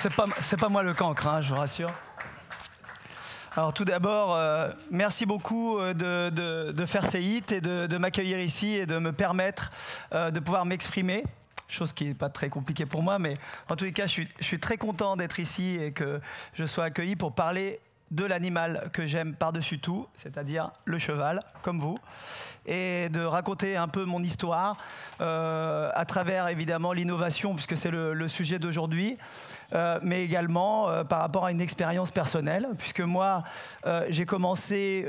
C'est pas, pas moi le cancre, hein, je vous rassure. Alors tout d'abord, euh, merci beaucoup euh, de, de, faire ces hits et de, m'accueillir ici et de me permettre euh, de pouvoir m'exprimer. Chose qui n'est pas très compliquée pour moi, mais en tous les cas, je suis, je suis très content d'être ici et que je sois accueilli pour parler de l'animal que j'aime par-dessus tout, c'est-à-dire le cheval, comme vous, et de raconter un peu mon histoire euh, à travers évidemment l'innovation, puisque c'est le, sujet d'aujourd'hui, euh, mais également euh, par rapport à une expérience personnelle, puisque moi, j'ai commencé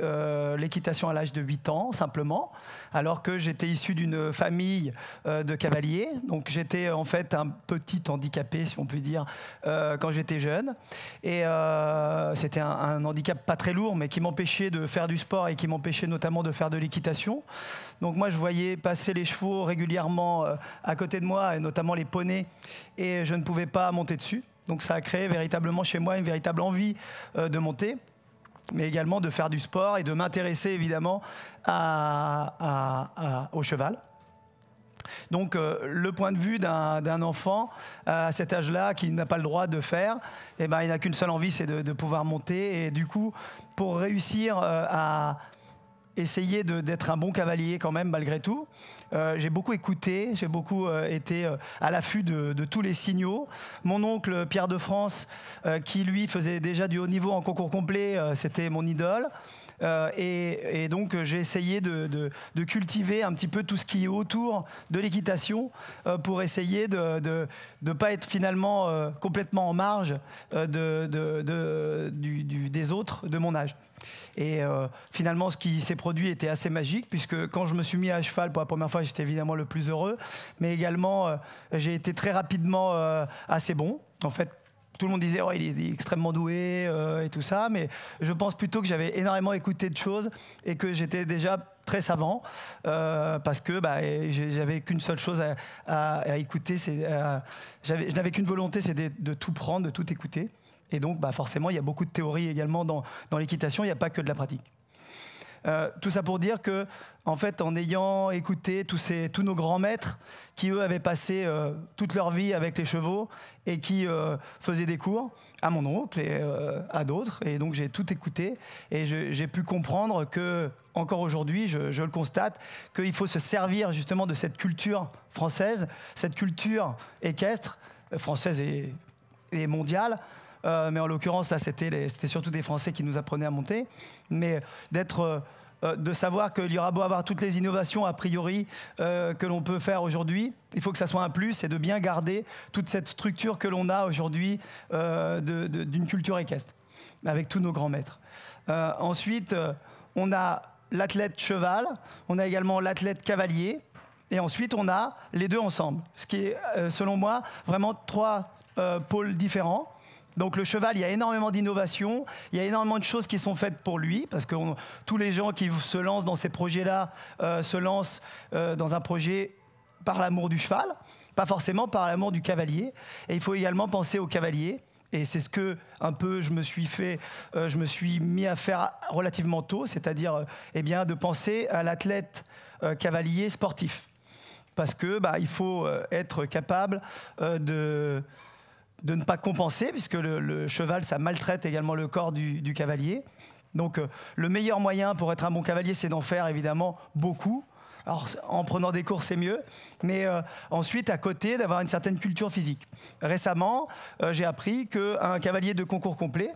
l'équitation à l'âge de 8 ans, simplement, alors que j'étais issu d'une famille de cavaliers, donc j'étais en fait un petit handicapé, si on peut dire, quand j'étais jeune, et c'était un un handicap pas très lourd, mais qui m'empêchait de faire du sport et qui m'empêchait notamment de faire de l'équitation. Donc moi, je voyais passer les chevaux régulièrement euh, à côté de moi, et notamment les poneys, et je ne pouvais pas monter dessus. Donc ça a créé véritablement chez moi une véritable envie euh, de monter mais également de faire du sport et de m'intéresser évidemment au cheval. Donc euh, le point de vue d'un enfant euh, à cet âge-là qui n'a pas le droit de faire, eh ben, il n'a qu'une seule envie, c'est de, pouvoir monter. Et du coup, pour réussir euh, à essayer d'être un bon cavalier quand même malgré tout, euh, j'ai beaucoup écouté, j'ai beaucoup euh, été euh, à l'affût de, tous les signaux. Mon oncle Pierre de France, qui lui faisait déjà du haut niveau en concours complet, c'était mon idole. Et, donc j'ai essayé de, cultiver un petit peu tout ce qui est autour de l'équitation pour essayer de ne pas être finalement complètement en marge du, des autres de mon âge. Et finalement, ce qui s'est produit était assez magique, puisque quand je me suis mis à cheval pour la première fois, j'étais évidemment le plus heureux. Mais également, euh, j'ai été très rapidement euh, assez bon. En fait, tout le monde disait oh, il est extrêmement doué euh, et tout ça, mais je pense plutôt que j'avais énormément écouté de choses et que j'étais déjà très savant parce que bah, j'avais qu'une seule chose à, écouter, c'est je n'avais qu'une volonté, c'est de, tout prendre, de tout écouter. Et donc, bah, forcément, il y a beaucoup de théories également dans l'équitation, il n'y a pas que de la pratique. Euh, tout ça pour dire que, en fait, en ayant écouté tous, nos grands maîtres qui, eux, avaient passé euh, toute leur vie avec les chevaux et qui euh, faisaient des cours à mon oncle et à d'autres, et donc j'ai tout écouté et j'ai pu comprendre que, encore aujourd'hui, je, le constate, qu'il faut se servir justement de cette culture française, cette culture équestre, française et mondiale, euh, mais en l'occurrence, là, c'était surtout des Français qui nous apprenaient à monter. Mais euh, d'être euh, de savoir qu'il y aura beau avoir toutes les innovations a priori que l'on peut faire aujourd'hui, il faut que ça soit un plus et de bien garder toute cette structure que l'on a aujourd'hui d'une culture équestre avec tous nos grands maîtres. ensuite, on a l'athlète cheval, on a également l'athlète cavalier et ensuite on a les deux ensemble, ce qui est selon moi vraiment trois pôles différents. Donc le cheval, il y a énormément d'innovations, il y a énormément de choses qui sont faites pour lui, parce que tous les gens qui se lancent dans ces projets-là euh, se lancent euh, dans un projet par l'amour du cheval, pas forcément par l'amour du cavalier. Et il faut également penser au cavalier. Et c'est ce que un peu je me suis fait, euh, je me suis mis à faire relativement tôt, c'est-à-dire eh bien de penser à l'athlète cavalier sportif, parce que bah, il faut être capable de de ne pas compenser, puisque le, cheval, ça maltraite également le corps du, cavalier. Donc euh, le meilleur moyen pour être un bon cavalier, c'est d'en faire évidemment beaucoup. Alors en prenant des cours, c'est mieux, mais euh, ensuite à côté d'avoir une certaine culture physique. Récemment, euh, j'ai appris qu'un cavalier de concours complet,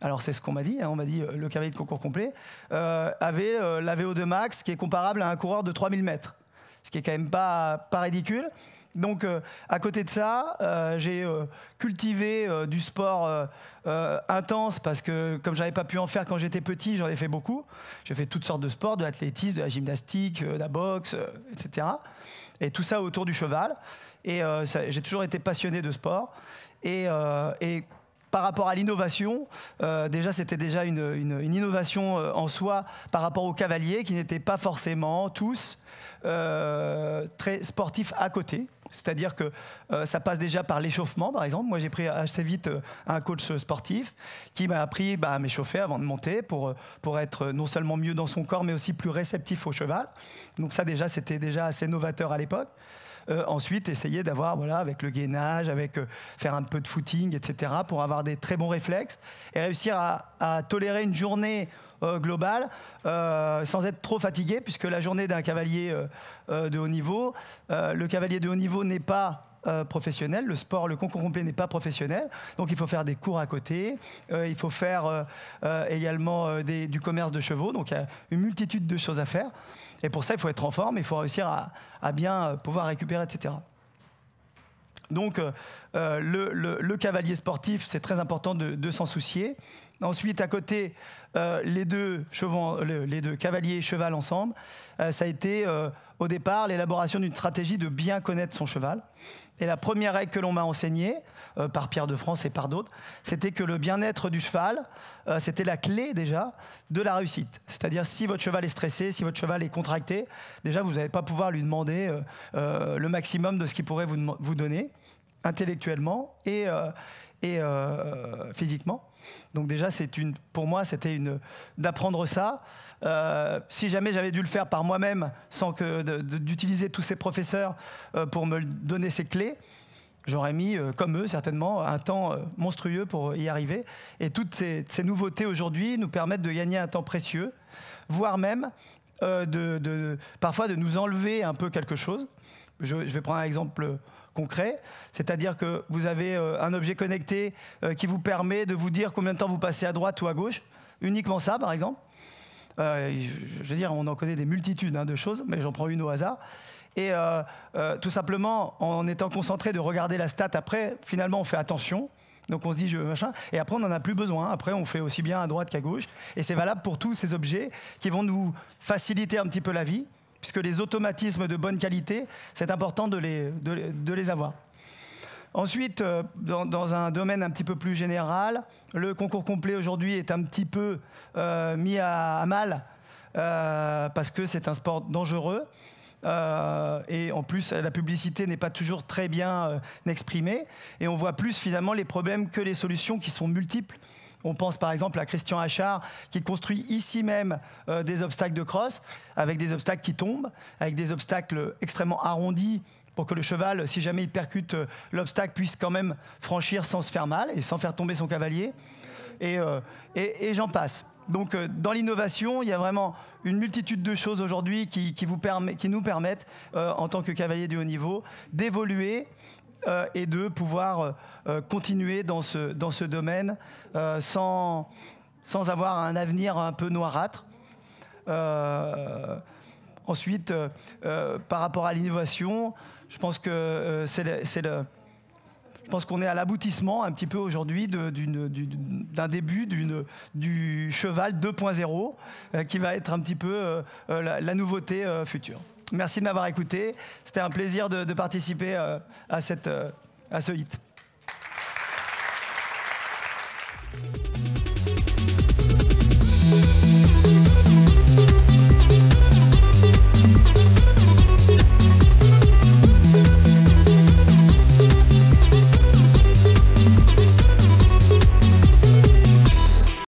alors c'est ce qu'on m'a dit, hein, on m'a dit le cavalier de concours complet, avait la VO2 max qui est comparable à un coureur de 3000 mètres, ce qui est quand même pas, pas ridicule. Donc, euh, à côté de ça, euh, j'ai euh, cultivé du sport intense parce que, comme n'avais pas pu en faire quand j'étais petit, j'en ai fait beaucoup. J'ai fait toutes sortes de sports, de l'athlétisme, de la gymnastique, de la boxe, etc. Et tout ça autour du cheval. Et j'ai toujours été passionné de sport. Et, par rapport à l'innovation, déjà c'était déjà une, innovation en soi par rapport aux cavaliers qui n'étaient pas forcément tous très sportifs à côté. C'est-à-dire que euh, ça passe déjà par l'échauffement, par exemple. Moi, j'ai pris assez vite euh, un coach sportif qui m'a appris bah, à m'échauffer avant de monter pour, euh, pour être non seulement mieux dans son corps, mais aussi plus réceptif au cheval. Donc ça, déjà, c'était déjà assez novateur à l'époque. Euh, ensuite essayer d'avoir, voilà, avec le gainage, avec euh, faire un peu de footing, etc., pour avoir des très bons réflexes et réussir à, tolérer une journée euh, globale sans être trop fatigué, puisque la journée d'un cavalier de haut niveau, le cavalier de haut niveau n'est pas euh, professionnel. Le sport, le concours complet n'est pas professionnel. Donc il faut faire des cours à côté. Euh, il faut faire euh, également du commerce de chevaux. Donc il y a une multitude de choses à faire. Et pour ça, il faut être en forme, il faut réussir à, bien pouvoir récupérer, etc. Donc le, cavalier sportif, c'est très important de, s'en soucier. Ensuite, à côté, les, deux chevaux, les deux cavaliers et cheval ensemble, ça a été au départ l'élaboration d'une stratégie de bien connaître son cheval. Et la première règle que l'on m'a enseignée, euh, par Pierre de France et par d'autres, c'était que le bien-être du cheval, euh, c'était la clé déjà de la réussite. C'est-à-dire si votre cheval est stressé, si votre cheval est contracté, déjà vous n'allez pas pouvoir lui demander euh, le maximum de ce qu'il pourrait vous, vous donner intellectuellement. Et, et euh, physiquement. Donc déjà, c'est une, pour moi, c'était une d'apprendre ça. Euh, si jamais j'avais dû le faire par moi-même, sans que d'utiliser tous ces professeurs euh, pour me donner ces clés, j'aurais mis, comme eux certainement, un temps monstrueux pour y arriver. Et toutes ces, nouveautés aujourd'hui nous permettent de gagner un temps précieux, voire même de, parfois de nous enlever un peu quelque chose. Je, je vais prendre un exemple concret, c'est-à-dire que vous avez euh, un objet connecté euh, qui vous permet de vous dire combien de temps vous passez à droite ou à gauche, uniquement ça par exemple. Euh, je, veux dire, on en connaît des multitudes hein, de choses, mais j'en prends une au hasard. Et tout simplement, en étant concentré de regarder la stat après, finalement, on fait attention. Donc on se dit je machin et après on n'en a plus besoin. Hein. Après on fait aussi bien à droite qu'à gauche et c'est valable pour tous ces objets qui vont nous faciliter un petit peu la vie puisque les automatismes de bonne qualité, c'est important de les, de, les avoir. Ensuite, euh, dans, un domaine un petit peu plus général, le concours complet aujourd'hui est un petit peu euh, mis à, mal euh, parce que c'est un sport dangereux. et en plus, la publicité n'est pas toujours très bien exprimée. Et on voit plus finalement les problèmes que les solutions qui sont multiples. On pense par exemple à Christian Achard qui construit ici même euh, des obstacles de crosse avec des obstacles qui tombent, avec des obstacles extrêmement arrondis pour que le cheval, si jamais il percute euh, l'obstacle, puisse quand même franchir sans se faire mal et sans faire tomber son cavalier. Et, euh, j'en passe. Donc dans l'innovation, il y a vraiment une multitude de choses aujourd'hui qui, nous permettent, en tant que cavalier du haut niveau, d'évoluer euh, et de pouvoir euh, euh, continuer dans ce, domaine sans, avoir un avenir un peu noirâtre. ensuite, par rapport à l'innovation, je pense que je pense qu'on est à l'aboutissement un petit peu aujourd'hui d'un début du cheval 2.0 qui va être un petit peu la, nouveauté future. Merci de m'avoir écouté. C'était un plaisir de, participer euh, à, cette, euh, à ce hit.